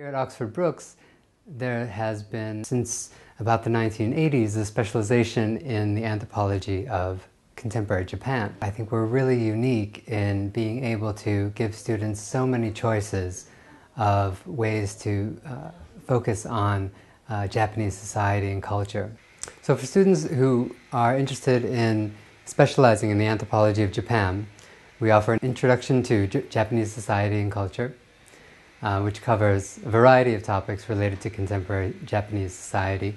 Here at Oxford Brookes, there has been, since about the 1980s, a specialization in the anthropology of contemporary Japan. I think we're really unique in being able to give students so many choices of ways to uh, focus on uh, Japanese society and culture. So for students who are interested in specializing in the anthropology of Japan, we offer an introduction to J Japanese society and culture, uh, which covers a variety of topics related to contemporary Japanese society.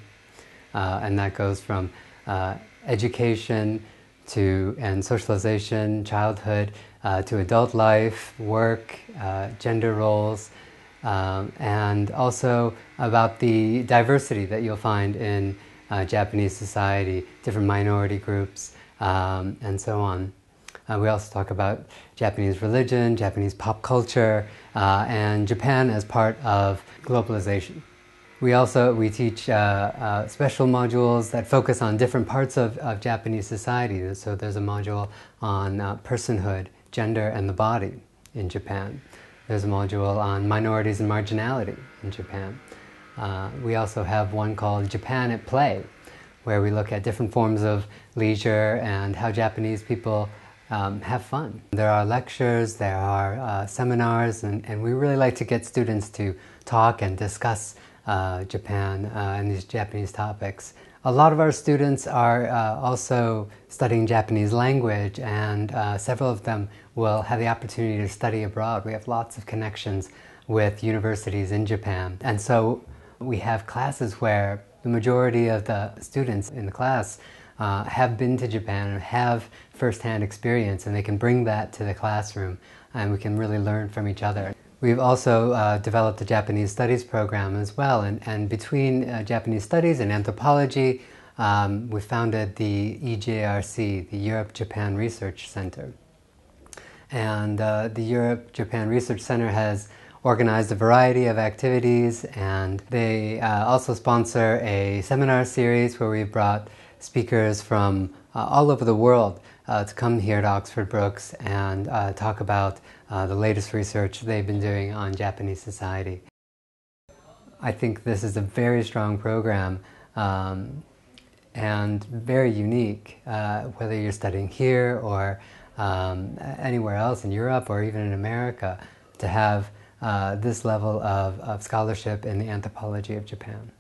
Uh, and that goes from uh, education to and socialization, childhood, uh, to adult life, work, uh, gender roles, um, and also about the diversity that you'll find in Japanese society, different minority groups, um, and so on. Uh, we also talk about Japanese religion, Japanese pop culture, uh, and Japan as part of globalization. We also we teach uh, uh special modules that focus on different parts of, of Japanese society. So there's a module on uh, personhood, gender, and the body in Japan. There's a module on minorities and marginality in Japan. Uh, we also have one called Japan at Play, where we look at different forms of leisure and how Japanese people um, have fun. There are lectures, there are uh, seminars, and, and we really like to get students to talk and discuss uh, Japan uh, and these Japanese topics. A lot of our students are uh, also studying Japanese language and uh, several of them will have the opportunity to study abroad. We have lots of connections with universities in Japan and so we have classes where the majority of the students in the class uh, have been to Japan and have firsthand experience, and they can bring that to the classroom, and we can really learn from each other. We've also uh, developed a Japanese studies program as well, and, and between uh, Japanese studies and anthropology, um, we founded the EJRC, the Europe-Japan Research Center. And uh, the Europe-Japan Research Center has organized a variety of activities, and they uh, also sponsor a seminar series where we have brought speakers from uh, all over the world uh, to come here to Oxford Brooks and uh, talk about uh, the latest research they've been doing on Japanese society. I think this is a very strong program. Um, and very unique, uh, whether you're studying here or um, anywhere else in Europe or even in America, to have uh, this level of, of scholarship in the anthropology of Japan.